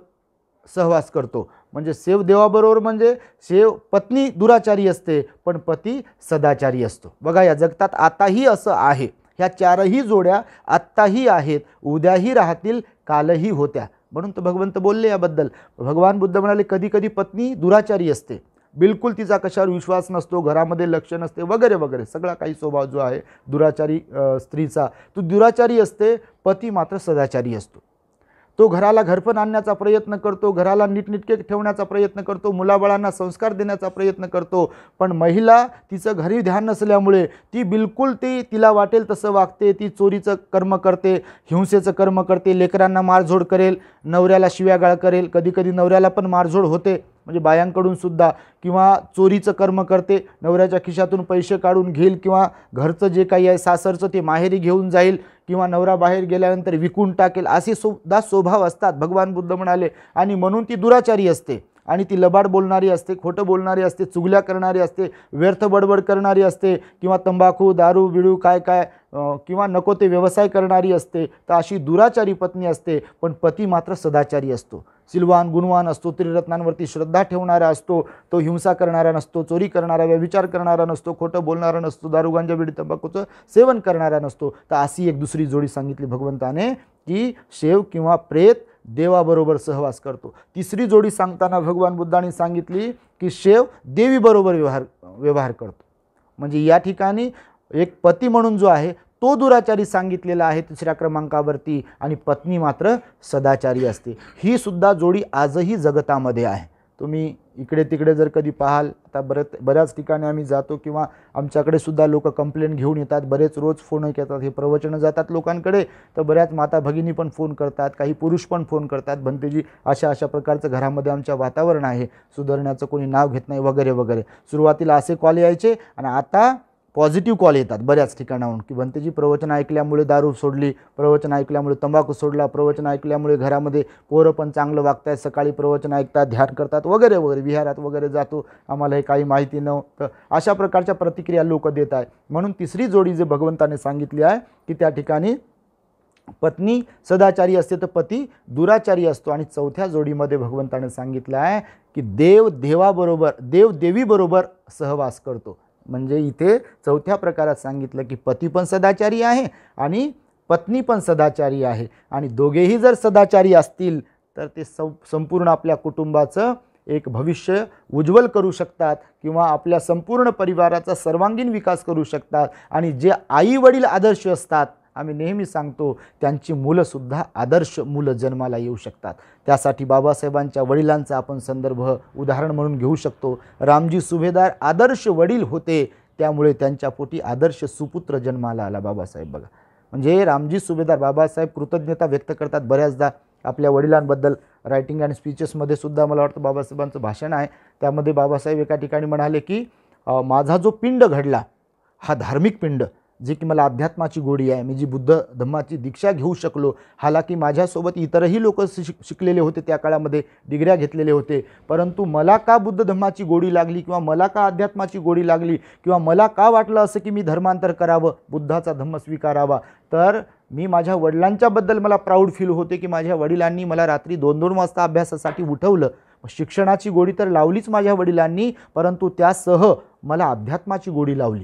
सहवास करतो म्हणजे शेव देवाबरोबर म्हणजे शेव पत्नी दुराचारी असते पण पती सदाचारी असतो बघा या जगतात आताही असं आहे ह्या चारही जोड्या आत्ताही आहेत उद्याही राहतील कालही होत्या म्हणून तर भगवंत बोलले याबद्दल भगवान बुद्ध म्हणाले कधी कधी पत्नी दुराचारी असते बिलकुल तिचा कशावर विश्वास नसतो घरामध्ये लक्ष नसते वगैरे वगैरे सगळा काही स्वभाव जो आहे दुराचारी स्त्रीचा तो दुराचारी असते पती मात्र सदाचारी असतो तो घराला घरपण आणण्याचा प्रयत्न करतो घराला नीटनिटके ठेवण्याचा प्रयत्न करतो मुलाबाळांना संस्कार देण्याचा प्रयत्न करतो पण महिला तिचं घरी ध्यान नसल्यामुळे ती बिलकुल ती तिला वाटेल तसं वागते ती चोरीचं कर्म करते हिंसेचं कर्म करते लेकरांना मारझोड करेल नवऱ्याला शिव्यागाळ करेल कधीकधी नवऱ्याला पण मारझोड होते म्हणजे बायांकडून सुद्धा किंवा चोरीचं कर्म करते नवऱ्याच्या खिशातून पैसे काढून घेईल किंवा घरचं जे काही आहे सासरचं ते माहेरी घेऊन जाईल किंवा नवरा बाहेर गेल्यानंतर विकून टाकेल असे सुद्धा स्वभाव असतात भगवान बुद्ध म्हणाले आणि म्हणून ती दुराचारी असते आणि ती लबाड बोलणारी असते खोटं बोलणारी असते चुगल्या करणारी असते व्यर्थ बडबड करणारी असते किंवा तंबाखू दारू बिळू काय काय किंवा नको ते व्यवसाय करणारी असते तर अशी दुराचारी पत्नी असते पण पती मात्र सदाचारी असतो सिलवान गुणवान असतो त्रिरत्नांवरती श्रद्धा ठेवणारा असतो तो हिंसा करणारा नसतो चोरी करणारा विचार करणारा नसतो खोटं बोलणारा नसतो दारुगांच्या वेळी तंबाखूचं सेवन करणारा नसतो तर अशी एक दुसरी जोडी सांगितली भगवंताने की शेव किंवा प्रेत देवाबरोबर सहवास करतो तिसरी जोडी सांगताना भगवान बुद्धाने सांगितली की शेव देवीबरोबर व्यवहार व्यवहार करतो म्हणजे या ठिकाणी एक पती म्हणून जो आहे तो दुराचारी सांगितलेला आहे तिसऱ्या क्रमांकावरती आणि पत्नी मात्र सदाचारी असते ही सुद्धा जोडी आजही जगतामध्ये आहे तुम्ही इकडे तिकडे जर कधी पाहाल आता बरेच बऱ्याच ठिकाणी आम्ही जातो किंवा आमच्याकडे सुद्धा लोक कंप्लेंट घेऊन येतात बरेच रोज फोन येतात हे प्रवचनं जातात लोकांकडे तर बऱ्याच माता भगिनी पण फोन करतात काही पुरुष पण फोन करतात भंतेजी अशा अशा प्रकारचं घरामध्ये आमच्या वातावरण आहे सुधारण्याचं कोणी नाव घेत नाही वगैरे वगैरे सुरुवातीला असे कॉल यायचे आणि आता पॉझिटिव्ह कॉल येतात बऱ्याच ठिकाणाहून की भंतेजी प्रवचन ऐकल्यामुळे दारू सोडली प्रवचन ऐकल्यामुळे तंबाखू सोडला प्रवचन ऐकल्यामुळे घरामध्ये पोरं पण चांगलं वागतायत सकाळी प्रवचन ऐकतात ध्यान करतात वगैरे वगैरे विहारात वगैरे जातो आम्हाला हे काही माहिती नव्हतं अशा प्रकारच्या प्रतिक्रिया लोक देत आहे म्हणून तिसरी जोडी जे भगवंताने सांगितली आहे की त्या ठिकाणी पत्नी सदाचारी असते तर पती दुराचारी असतो आणि चौथ्या जोडीमध्ये भगवंताने सांगितलं आहे की देव देवाबरोबर देव देवीबरोबर सहवास करतो म्हणजे इथे चौथ्या प्रकारात सांगितलं की पती पण सदाचारी आहे आणि पत्नी पण सदाचारी आहे आणि दोघेही जर सदाचारी असतील तर ते सं संपूर्ण आपल्या कुटुंबाचं एक भविष्य उज्ज्वल करू शकतात किंवा आपल्या संपूर्ण परिवाराचा सर्वांगीण विकास करू शकतात आणि जे आई वडील आदर्श असतात आम्ही नेहमी सांगतो त्यांची मुलंसुद्धा आदर्श मुलं जन्माला येऊ शकतात त्यासाठी बाबासाहेबांच्या वडिलांचा आपण संदर्भ उदाहरण म्हणून घेऊ शकतो रामजी सुभेदार आदर्श वडील होते त्यामुळे त्यांच्या पोटी आदर्श सुपुत्र जन्माला आला बाबासाहेब बघा म्हणजे रामजी सुभेदार बाबासाहेब कृतज्ञता व्यक्त करतात बऱ्याचदा आपल्या वडिलांबद्दल रायटिंग अँड स्पीचेसमध्ये सुद्धा मला वाटतं बाबासाहेबांचं भाषण आहे त्यामध्ये बाबासाहेब एका ठिकाणी म्हणाले की माझा जो पिंड घडला हा धार्मिक पिंड जी की मला अध्यात्माची गोडी आहे मी जी बुद्ध धम्माची दीक्षा घेऊ शकलो हालाकी माझ्यासोबत इतरही लोक शिक शिकलेले होते त्या काळामध्ये डिग्र्या घेतलेले होते परंतु मला का बुद्ध धम्माची गोडी लागली किंवा मला का अध्यात्माची गोडी लागली किंवा मला का वाटलं असं की मी धर्मांतर करावं बुद्धाचा धम्म स्वीकारावा तर मी माझ्या वडिलांच्याबद्दल मला प्राऊड फील होते की माझ्या वडिलांनी मला रात्री दोन दोन वाजता अभ्यासासाठी उठवलं शिक्षणाची गोडी तर लावलीच माझ्या वडिलांनी परंतु त्यासह मला अध्यात्माची गोडी लावली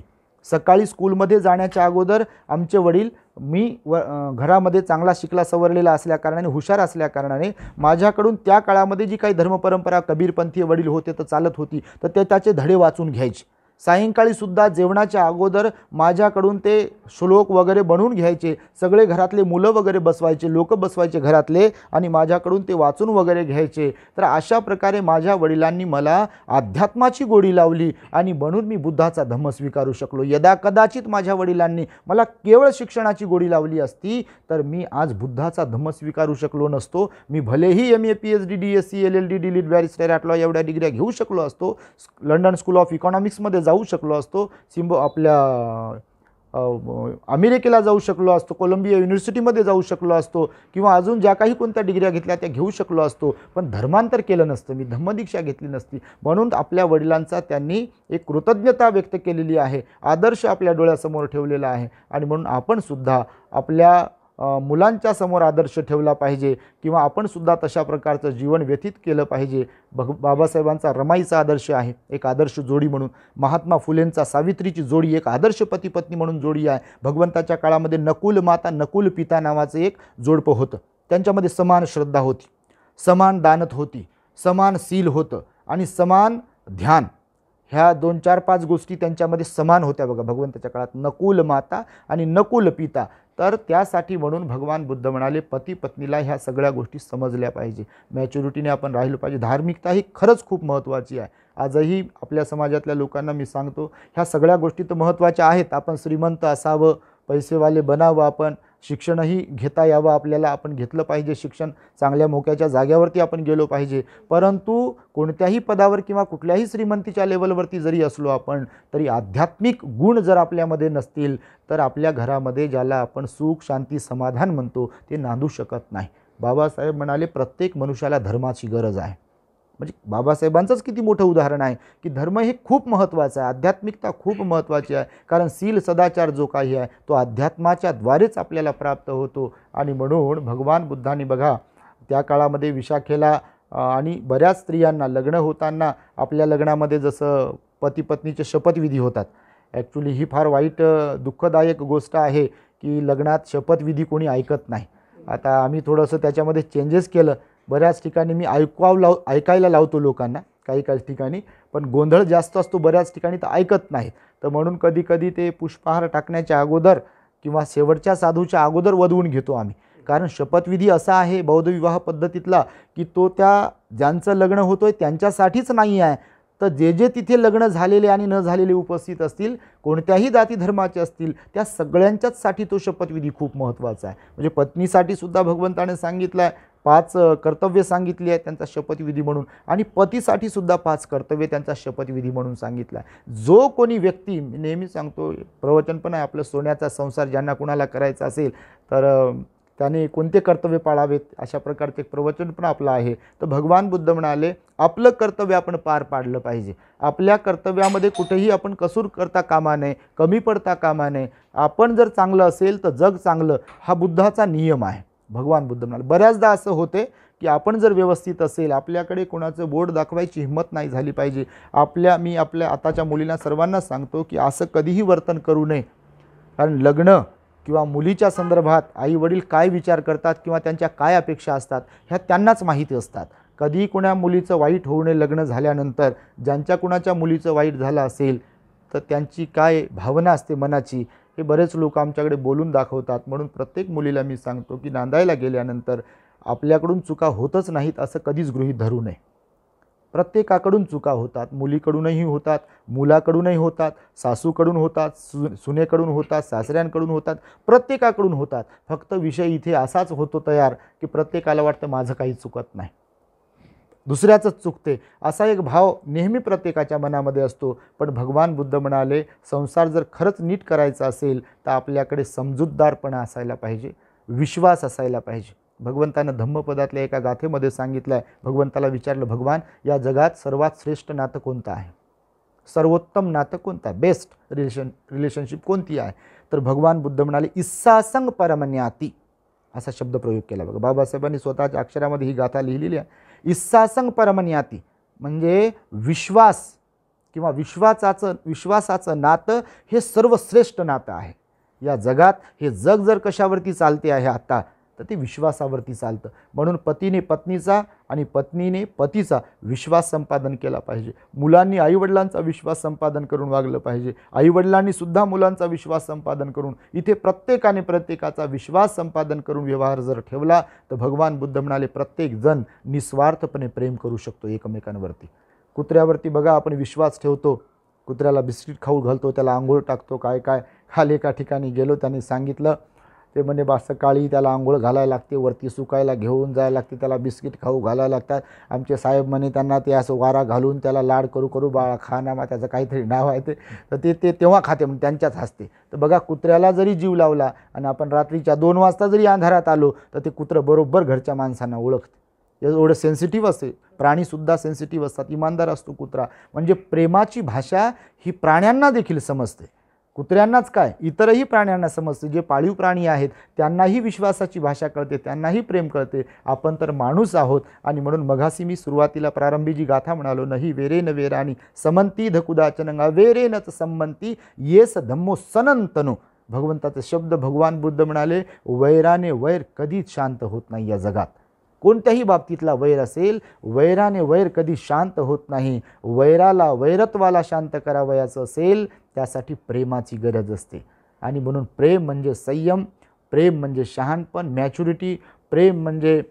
सकाळी स्कूलमध्ये जाण्याच्या अगोदर आमचे वडील मी व घरामध्ये चांगला शिकला सवरलेला असल्याकारणाने हुशार असल्याकारणाने माझ्याकडून त्या काळामध्ये जी काही धर्मपरंपरा कबीरपंथी वडील होते तर चालत होती तर ते त्याचे धडे वाचून घ्यायचे सायंकाळीसुद्धा जेवणाच्या अगोदर माझ्याकडून ते श्लोक वगैरे बनवून घ्यायचे सगळे घरातले मुलं वगैरे बसवायचे लोक बसवायचे घरातले आणि माझ्याकडून ते वाचून वगैरे घ्यायचे तर अशा प्रकारे माझ्या वडिलांनी मला अध्यात्माची गोडी लावली आणि म्हणून मी बुद्धाचा धम्म स्वीकारू शकलो यदा कदाचित माझ्या वडिलांनी मला केवळ शिक्षणाची गोडी लावली असती तर मी आज बुद्धाचा धम्म स्वीकारू शकलो नसतो मी भलेही M A P S D D S C L L D Litt एवढ्या डिग्र्या घेऊ शकलो असतो लंडन स्कूल ऑफ इकॉनॉमिक्समध्ये जाऊ जाऊ शकलो असतो सिंबो आपल्या अमेरिकेला जाऊ शकलो असतो कोलंबिया युनिव्हर्सिटीमध्ये जाऊ शकलो असतो किंवा अजून ज्या काही कोणत्या डिग्र्या घेतल्या त्या घेऊ शकलो असतो पण धर्मांतर केलं नसतं मी धम्मदीक्षा घेतली नसती म्हणून आपल्या वडिलांचा त्यांनी एक कृतज्ञता व्यक्त केलेली आहे आदर्श आपल्या डोळ्यासमोर ठेवलेला आहे आणि म्हणून आपणसुद्धा आपल्या मुलांच्या समोर आदर्श ठेवला पाहिजे किंवा आपण सुद्धा तशा प्रकारचं जीवन व्यतीत केलं पाहिजे भग बाबासाहेबांचा रमाईचा आदर्श आहे एक आदर्श जोडी म्हणून महात्मा फुलेंचा सावित्रीची जोडी एक आदर्श पती पत्नी म्हणून जोडी आहे भगवंताच्या काळामध्ये नकुल माता नकुल पिता नावाचं एक जोडपं होतं त्यांच्यामध्ये समान श्रद्धा होती समान दानत होती समान सील होतं आणि समान ध्यान ह्या दोन चार पाच गोष्टी त्यांच्यामध्ये समान होत्या बघा भगवंताच्या काळात नकुल माता आणि नकुल पिता तर त्यासाठी म्हणून भगवान बुद्ध म्हणाले पती पत्नीला ह्या सगळ्या गोष्टी समजल्या पाहिजे मॅच्युरिटीने आपण राहिलो पाहिजे धार्मिकता ही खरंच खूप महत्त्वाची आहे आजही आपल्या समाजातल्या लोकांना मी सांगतो ह्या सगळ्या गोष्टी तर महत्त्वाच्या आहेत आपण श्रीमंत असावं पैसेवाले बनावं आपण शिक्षणही घेता यावं आपल्याला आपण घेतलं पाहिजे शिक्षण चांगल्या मोक्याच्या जाग्यावरती आपण गेलो पाहिजे परंतु कोणत्याही पदावर किंवा कुठल्याही श्रीमंतीच्या लेवलवरती जरी असलो आपण तरी आध्यात्मिक गुण जर आपल्यामध्ये नसतील तर आपल्या घरामध्ये ज्याला आपण सुख शांती समाधान म्हणतो ते नांदू शकत नाही बाबासाहेब म्हणाले प्रत्येक मनुष्याला धर्माची गरज आहे म्हणजे बाबासाहेबांचंच किती मोठं उदाहरण आहे की धर्म हे खूप महत्त्वाचं आहे आध्यात्मिकता खूप महत्त्वाची आहे कारण सील सदाचार जो काही आहे तो अध्यात्माच्या द्वारेच आपल्याला प्राप्त होतो आणि म्हणून भगवान बुद्धाने बघा त्या काळामध्ये विशाखेला आणि बऱ्याच स्त्रियांना लग्न होताना आपल्या लग्नामध्ये जसं पती पत्नीचे शपथविधी होतात ॲक्च्युली ही फार वाईट दुःखदायक गोष्ट आहे की लग्नात शपथविधी कोणी ऐकत नाही आता आम्ही थोडंसं त्याच्यामध्ये चेंजेस केलं बऱ्याच ठिकाणी मी ऐकवाव लाव ऐकायला लावतो लोकांना काही काही ठिकाणी पण गोंधळ जास्त असतो बऱ्याच ठिकाणी तर ऐकत नाही तर म्हणून कधी कधी ते पुष्पहार टाकण्याच्या अगोदर किंवा शेवटच्या साधूच्या अगोदर वधवून घेतो आम्ही कारण शपथविधी असा आहे बौद्ध विवाह पद्धतीतला की तो त्या ज्यांचं लग्न होतो आहे त्यांच्यासाठीच नाही आहे तर जे जे तिथे लग्न झालेले आणि न झालेले उपस्थित असतील कोणत्याही जाती धर्माचे असतील त्या सगळ्यांच्याचसाठी तो शपथविधी खूप महत्त्वाचा आहे म्हणजे पत्नीसाठी सुद्धा भगवंताने सांगितलं आहे पाच कर्तव्य सांगितली आहेत त्यांचा शपथविधी म्हणून आणि पतीसाठी सुद्धा पाच कर्तव्य त्यांचा शपथविधी म्हणून सांगितला जो कोणी व्यक्ती मी नेहमी सांगतो प्रवचन पण आहे आपलं सोन्याचा संसार ज्यांना कुणाला करायचा असेल तर त्याने कोणते कर्तव्य पाळावेत अशा प्रकारचे प्रवचन पण आपलं आहे तर भगवान बुद्ध म्हणाले आपलं कर्तव्य आपण पार पाडलं पाहिजे आपल्या कर्तव्यामध्ये कुठेही आपण कसूर करता कामा नये कमी पडता कामा नये आपण जर चांगलं असेल तर जग चांगलं हा बुद्धाचा नियम आहे भगवान बुद्ध म्हणाले बऱ्याचदा असं होते की आपण जर व्यवस्थित असेल आपल्याकडे कोणाचं बोट दाखवायची हिंमत नाही झाली पाहिजे आपल्या मी आपल्या आताच्या मुलींना सर्वांना सांगतो की असं कधीही वर्तन करू नये कारण लग्न किंवा मुलीच्या संदर्भात आई वडील काय विचार करतात किंवा त्यांच्या काय अपेक्षा असतात ह्या त्यांनाच माहिती असतात कधी कुणा मुलीचं वाईट होऊ नये लग्न झाल्यानंतर ज्यांच्या कुणाच्या मुलीचं वाईट झालं असेल तर त्यांची काय भावना असते मनाची हे बरेच लोक आमच्याकडे बोलून दाखवतात म्हणून प्रत्येक मुलीला मी सांगतो की नांदायला गेल्यानंतर आपल्याकडून चुका होतच नाहीत असं कधीच गृहीत धरू नये प्रत्येकाकडून चुका होतात मुलीकडूनही होतात मुलाकडूनही होतात सासूकडून होतात सु सुनेकडून होतात सासऱ्यांकडून होतात प्रत्येकाकडून होतात फक्त विषय इथे असाच होतो तयार की प्रत्येकाला वाटतं माझं काही चुकत नाही दुसऱ्याच चुकते असा एक भाव नेहमी प्रत्येकाच्या मनामध्ये असतो पण भगवान बुद्ध म्हणाले संसार जर खरंच नीट करायचा असेल तर आपल्याकडे समजूतदारपणा असायला पाहिजे विश्वास असायला पाहिजे भगवंतानं धम्मपदातल्या एका गाथेमध्ये सांगितलं आहे भगवंताला विचारलं भगवान या जगात सर्वात श्रेष्ठ नातं कोणतं आहे सर्वोत्तम नातं कोणतं आहे बेस्ट रिलेशन रिलेशनशिप कोणती आहे तर भगवान बुद्ध म्हणाले इस्सासंग परमन्याती असा शब्द प्रयोग केला बघा बाबासाहेबांनी स्वतःच्या अक्षरामध्ये ही गाथा लिहिलेली आहे इस्सासंग परमनियाती म्हणजे विश्वास किंवा विश्वासाचं विश्वासाचं नातं हे सर्वश्रेष्ठ नातं आहे या जगात हे जग जर कशावरती चालते आहे आता तर ते विश्वासावरती चालतं म्हणून पतीने पत्नीचा आणि पत्नीने पतीचा विश्वास संपादन केला पाहिजे मुलांनी आईवडिलांचा विश्वास संपादन करून वागलं पाहिजे आईवडिलांनी सुद्धा मुलांचा विश्वास संपादन करून इथे प्रत्येकाने प्रत्येकाचा विश्वास संपादन करून व्यवहार जर ठेवला तर भगवान बुद्ध म्हणाले प्रत्येकजण निस्वार्थपणे प्रेम करू शकतो एकमेकांवरती कुत्र्यावरती बघा आपण विश्वास ठेवतो कुत्र्याला बिस्किट खाऊ घालतो त्याला आंघोळ टाकतो काय काय खाली एका ठिकाणी गेलो त्याने सांगितलं ते म्हणजे बा सकाळी त्याला आंघोळ घालायला लागते वरती सुकायला घेऊन जायला लागते त्याला बिस्किट खाऊ घालायला लागतात आमचे साहेब म्हणे त्यांना ते असं वारा घालून त्याला लाड करू करू बाळा खानामा त्याचं काहीतरी नाव आहे ते तर ते ते तेव्हा खाते म्हणून त्यांच्याच हसते तर बघा कुत्र्याला जरी जीव लावला आणि आपण रात्रीच्या दोन वाजता जरी अंधारात आलो तर ते कुत्रं बरोबर घरच्या माणसांना ओळखते एवढं सेन्सिटिव्ह असते प्राणीसुद्धा सेन्सिटिव्ह असतात इमानदार असतो कुत्रा म्हणजे प्रेमाची भाषा ही प्राण्यांना देखील समजते कुत्र्यांनाच काय इतरही प्राण्यांना समजते जे पाळीव प्राणी आहेत त्यांनाही विश्वासाची भाषा कळते त्यांनाही प्रेम कळते आपण तर माणूस आहोत आणि म्हणून मघासी मी सुरुवातीला प्रारंभी जी गाथा म्हणालो नाही वेरेन वेराणी समंती वेरे वेरेनच संमंती येस धम्मो सनंतनो भगवंताचे शब्द भगवान बुद्ध म्हणाले वैराने वैर कधीच शांत होत नाही या जगात कोणत्याही बाबतीतला वैर असेल वैराने वैर कधी शांत होत नाही वैराला वैरत्वाला शांत करावयाचं असेल त्यासाठी प्रेमाची गरज असते आणि म्हणून प्रेम म्हणजे संयम प्रेम म्हणजे शहाणपण मॅच्युरिटी प्रेम म्हणजे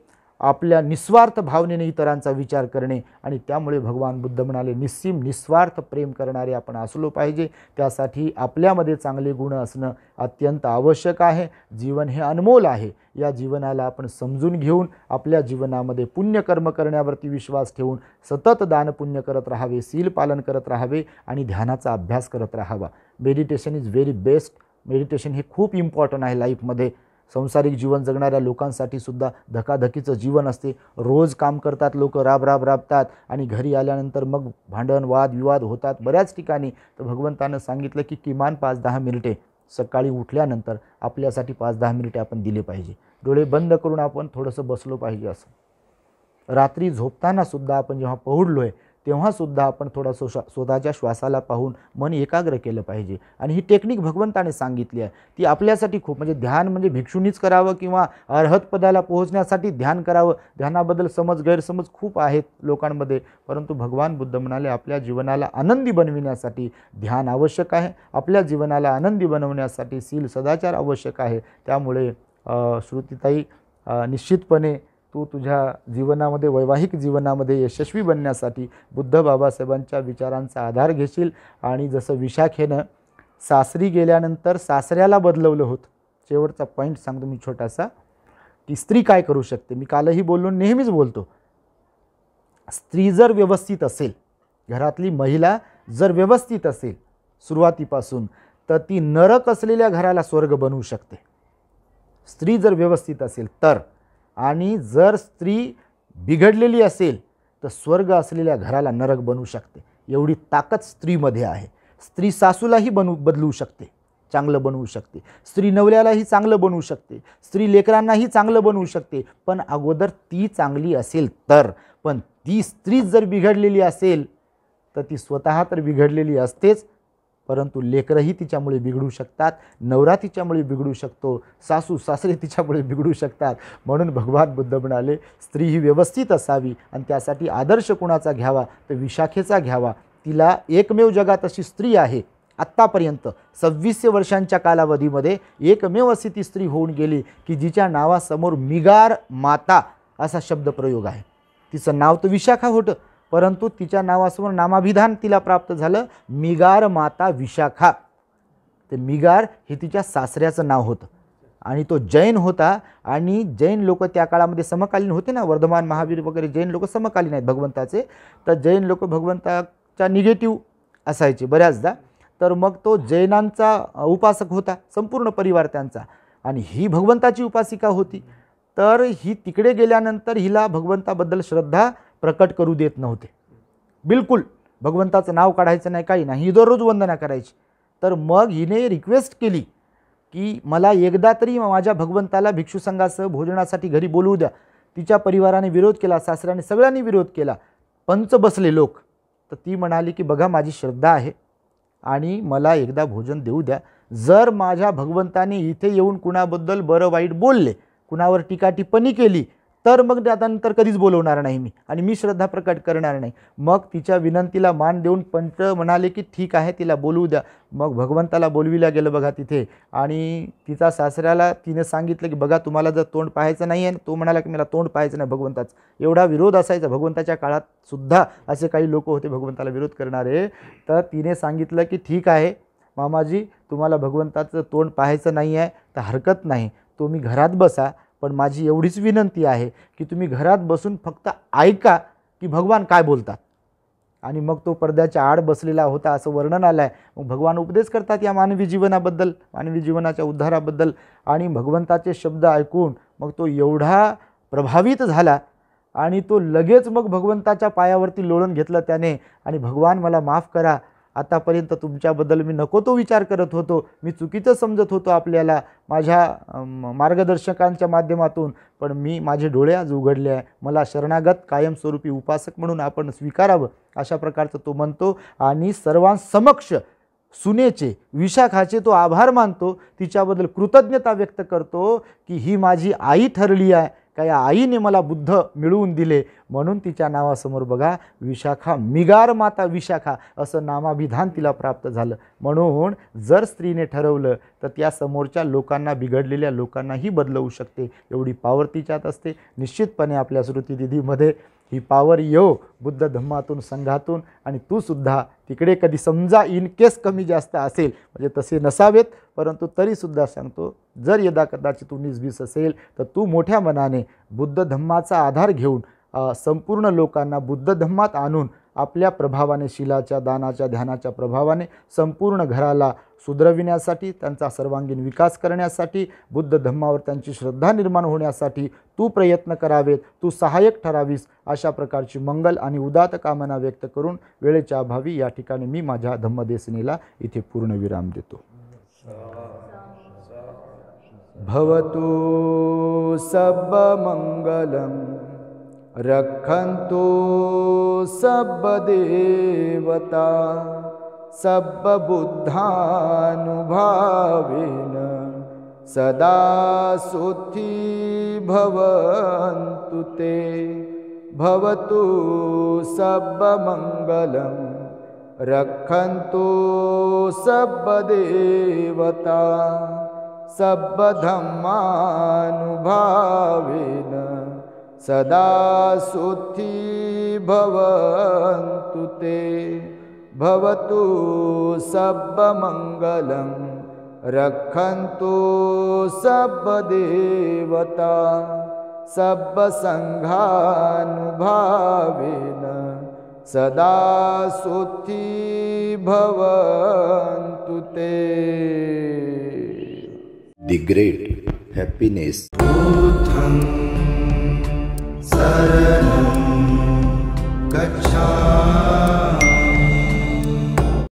आपल्या निस्वार्थ भावनेने इतरांचा विचार करणे आणि त्यामुळे भगवान बुद्ध म्हणाले निस्सीम निस्वार्थ प्रेम करणारे आपण असलो पाहिजे त्यासाठी आपल्यामध्ये चांगले गुण असणं अत्यंत आवश्यक आहे जीवन हे अनमोल आहे या जीवनाला आपण समजून घेऊन आपल्या जीवनामध्ये पुण्यकर्म करण्यावरती विश्वास ठेवून सतत दानपुण्य करत राहावे पालन करत राहावे आणि ध्यानाचा अभ्यास करत राहावा meditation is very best meditation हे खूप इम्पॉर्टंट आहे लाईफमध्ये संसारिक जीवन जगणाऱ्या लोकांसाठी सुद्धा धकाधकीचं जीवन असते रोज काम करतात लोक राब राब राबतात आणि घरी आल्यानंतर मग भांडण वाद विवाद होतात बऱ्याच ठिकाणी तर भगवंतानं सांगितलं की किमान पाच दहा मिनिटे सकाळी उठल्यानंतर आपल्यासाठी पाच दहा मिनिटे आपण दिले पाहिजे डोळे बंद करून आपण थोडंसं बसलो पाहिजे असं रात्री झोपताना सुद्धा आपण जेव्हा पहुडलो आहे तेव्हासुद्धा आपण थोडा स्वशा स्वतःच्या श्वासाला पाहून मन एकाग्र केलं पाहिजे आणि ही टेक्निक भगवंताने सांगितली आहे ती आपल्यासाठी खूप म्हणजे ध्यान म्हणजे भिक्षूनीच करावं किंवा अर्हतपदाला पोहोचण्यासाठी ध्यान करावं ध्यानाबद्दल समज गैरसमज खूप आहेत लोकांमध्ये परंतु भगवान बुद्ध म्हणाले आपल्या जीवनाला आनंदी बनविण्यासाठी ध्यान आवश्यक आहे आपल्या जीवनाला आनंदी बनवण्यासाठी सील सदाचार आवश्यक आहे त्यामुळे श्रुतीताई निश्चितपणे तू तुझ्या जीवनामध्ये वैवाहिक जीवनामध्ये यशस्वी बनण्यासाठी बुद्ध बाबासाहेबांच्या विचारांचा आधार घेशील आणि जसं विशाखेनं सासरी गेल्यानंतर सासऱ्याला बदलवलं होत शेवटचा पॉईंट सांगतो मी छोटासा की स्त्री काय करू शकते मी कालही बोललो नेहमीच बोलतो स्त्री जर व्यवस्थित असेल घरातली महिला जर व्यवस्थित असेल सुरुवातीपासून तर ती नरक असलेल्या घराला स्वर्ग बनवू शकते स्त्री जर व्यवस्थित असेल तर आणि जर स्त्री बिघडलेली असेल तर स्वर्ग असलेल्या घराला नरक बनवू शकते एवढी ताकद स्त्रीमध्ये आहे स्त्री सासूलाही बनवू बदलू शकते चांगलं बनवू शकते स्त्री नवऱ्यालाही चांगलं बनवू शकते स्त्री लेकरांनाही चांगलं बनवू शकते पण अगोदर ती चांगली असेल तर पण ती स्त्री जर बिघडलेली असेल तर ती स्वतः तर बिघडलेली असतेच परंतु लेकरंही तिच्यामुळे बिघडू शकतात नवरा तिच्यामुळे बिघडू शकतो सासू सासरे तिच्यामुळे बिघडू शकतात म्हणून भगवान बुद्ध म्हणाले स्त्री ही व्यवस्थित असावी आणि त्यासाठी आदर्श कुणाचा घ्यावा तर विशाखेचा घ्यावा तिला एकमेव जगात अशी स्त्री आहे आत्तापर्यंत सव्वीसशे वर्षांच्या कालावधीमध्ये एकमेव अशी ती स्त्री होऊन गेली की जिच्या नावासमोर मिगार माता असा शब्दप्रयोग आहे तिचं नाव तर विशाखा होतं परंतु तिच्या नावासमोर नामाभिधान तिला प्राप्त झालं मिगार माता विशाखा ते मिगार हे तिच्या सासऱ्याचं नाव होतं आणि तो जैन होता आणि जैन लोक त्या काळामध्ये समकालीन होते ना वर्धमान महावीर वगैरे जैन लोक समकालीन आहेत भगवंताचे तर जैन लोक भगवंताच्या निगेटिव्ह असायचे बऱ्याचदा तर मग तो जैनांचा उपासक होता संपूर्ण परिवार त्यांचा आणि ही भगवंताची उपासिका होती तर ही तिकडे गेल्यानंतर हिला भगवंताबद्दल श्रद्धा प्रकट करू देत नव्हते बिलकुल भगवंताचं नाव काढायचं नाही काही नाही ही दररोज वंदना करायची तर मग हिने रिक्वेस्ट केली की मला एकदा तरी माझ्या भगवंताला भिक्षुसंघासह भोजनासाठी घरी बोलवू द्या तिच्या परिवाराने विरोध केला सासऱ्याने सगळ्यांनी विरोध केला पंच बसले लोक तर ती म्हणाली की बघा माझी श्रद्धा आहे आणि मला एकदा भोजन देऊ द्या जर माझ्या भगवंताने इथे येऊन कुणाबद्दल बरं वाईट बोलले कुणावर टीकाटिप्पणी केली तर मग दादानंतर कधीच बोलवणार नाही मी आणि मी श्रद्धा प्रकट करणार नाही मग तिच्या विनंतीला मान देऊन पंच म्हणाले की ठीक आहे तिला बोलवू द्या मग भगवंताला बोलवीला गेलं बघा तिथे आणि तिचा सासऱ्याला तिने सांगितलं की बघा तुम्हाला जर तोंड पाहायचं नाही आहे तो म्हणाला की मला तोंड पाहायचं नाही भगवंताचं एवढा विरोध असायचा भगवंताच्या काळात सुद्धा असे काही लोक होते भगवंताला विरोध करणारे तर तिने सांगितलं की ठीक आहे मामाजी तुम्हाला भगवंताचं तोंड पाहायचं नाही आहे तर हरकत नाही तुम्ही घरात बसा पण माझी एवढीच विनंती आहे की तुम्ही घरात बसून फक्त ऐका की भगवान काय बोलतात आणि मग तो पडद्याच्या आड बसलेला होता असं वर्णन आलं आहे मग भगवान उपदेश करतात या मानवी जीवनाबद्दल मानवी जीवनाच्या उद्धाराबद्दल आणि भगवंताचे शब्द ऐकून मग तो एवढा प्रभावित झाला आणि तो लगेच मग भगवंताच्या पायावरती लोळून घेतलं त्याने आणि भगवान मला माफ करा आतापर्यंत तुमच्याबद्दल मी नको तो विचार करत होतो मी चुकीचं समजत होतो आपल्याला माझ्या मार्गदर्शकांच्या माध्यमातून पण मी माझे डोळे आज उघडले आहे मला शरणागत कायमस्वरूपी उपासक म्हणून आपण स्वीकारावं अशा प्रकारचं तो म्हणतो आणि सर्वांसमक्ष सुनेचे विशाखाचे तो आभार मानतो तिच्याबद्दल कृतज्ञता व्यक्त करतो की ही माझी आई ठरली आहे का या आईने मला बुद्ध मिळवून दिले म्हणून तिच्या नावासमोर बघा विशाखा मिगार माता विशाखा असं नामाभिधान तिला प्राप्त झालं म्हणून जर स्त्रीने ठरवलं तर त्या समोरच्या लोकांना बिघडलेल्या लोकांनाही बदलवू शकते एवढी पावर तिच्यात असते निश्चितपणे आपल्या श्रुतीदिधीमध्ये ही पावर येऊ बुद्ध धम्मातून संघातून आणि तू सुद्धा तिकडे कधी समजा इन केस कमी जास्त असेल म्हणजे तसे नसावेत परंतु तरीसुद्धा सांगतो जर यदा कदाचित तू बीस असेल तर तू मोठ्या मनाने बुद्ध धम्माचा आधार घेऊन संपूर्ण लोकांना बुद्ध धम्मात आणून आपल्या प्रभावाने शिलाच्या दानाच्या ध्यानाच्या प्रभावाने संपूर्ण घराला सुधरविण्यासाठी त्यांचा सर्वांगीण विकास करण्यासाठी बुद्ध धम्मावर त्यांची श्रद्धा निर्माण होण्यासाठी तू प्रयत्न करावेत तू सहाय्यक ठरावीस अशा प्रकारची मंगल आणि उदात कामना व्यक्त करून वेळेच्या अभावी या ठिकाणी मी माझ्या धम्मदेसनेला इथे पूर्णविराम देतो भवतु सब मंगलम सब्बदेवता सब्बुद्धानुभावेन सदा सुखी भवन्तु ते भवतु रक्षन्तु सब्बदेवता सभधर्मानुभावेन सदा सुखी भवन्तु ते भवतु सर्वमङ्गलं रक्षन्तु सर्वदेवता सर्वसङ्घानुभावेन सदा सुखी भवन्तु ते दि ग्रेट् हेप्पीनेस् शरणं गच्छामि